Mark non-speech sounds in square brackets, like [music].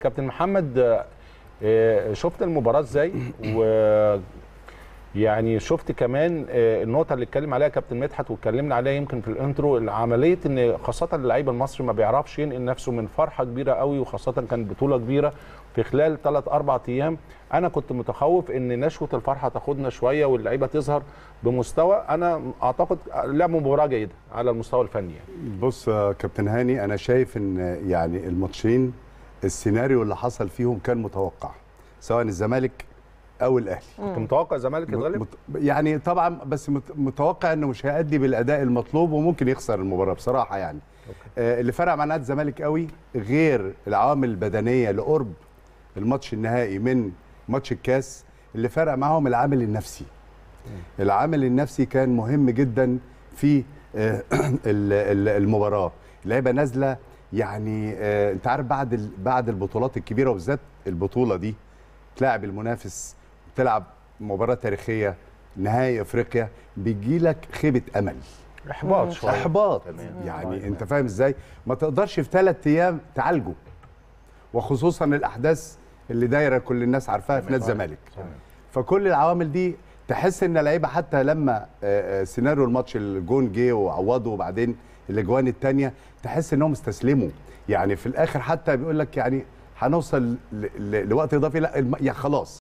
كابتن محمد آه، آه، شفت المباراه ازاي و يعني شفت كمان آه، النقطه اللي اتكلم عليها كابتن مدحت واتكلمنا عليها يمكن في الانترو عمليه ان خاصه اللعيب المصري ما بيعرفش ينقل نفسه من فرحه كبيره قوي وخاصه كانت بطوله كبيره في خلال ثلاث اربع ايام انا كنت متخوف ان نشوه الفرحه تاخدنا شويه واللعيبه تظهر بمستوى انا اعتقد لا مباراه جيده على المستوى الفني يعني. بص كابتن هاني انا شايف ان يعني الماتشين السيناريو اللي حصل فيهم كان متوقع سواء الزمالك او الاهلي كنت متوقع الزمالك يتغلب مت... يعني طبعا بس مت... متوقع انه مش هيأدي بالاداء المطلوب وممكن يخسر المباراه بصراحه يعني أوكي. آه، اللي فرق مع نادي الزمالك قوي غير العوامل البدنيه لقرب الماتش النهائي من ماتش الكاس اللي فرق معاهم العامل النفسي العامل النفسي كان مهم جدا في آه، [clears throat] المباراه اللعيبه نازله يعني آه، انت عارف بعد ال... بعد البطولات الكبيره وبالذات البطوله دي تلاعب المنافس تلعب مباراه تاريخيه نهائي افريقيا بيجي لك خيبه امل احباط شويه احباط يعني مم. انت فاهم ازاي ما تقدرش في ثلاث ايام تعالجه وخصوصا الاحداث اللي دايره كل الناس عارفاها في نادي الزمالك فكل العوامل دي تحس ان اللعيبه حتى لما آه، آه، سيناريو الماتش الجون جه وعوضه وبعدين الاجوان الثانيه تحس انهم استسلموا يعني في الاخر حتى بيقول لك يعني هنوصل لوقت اضافي لا يا خلاص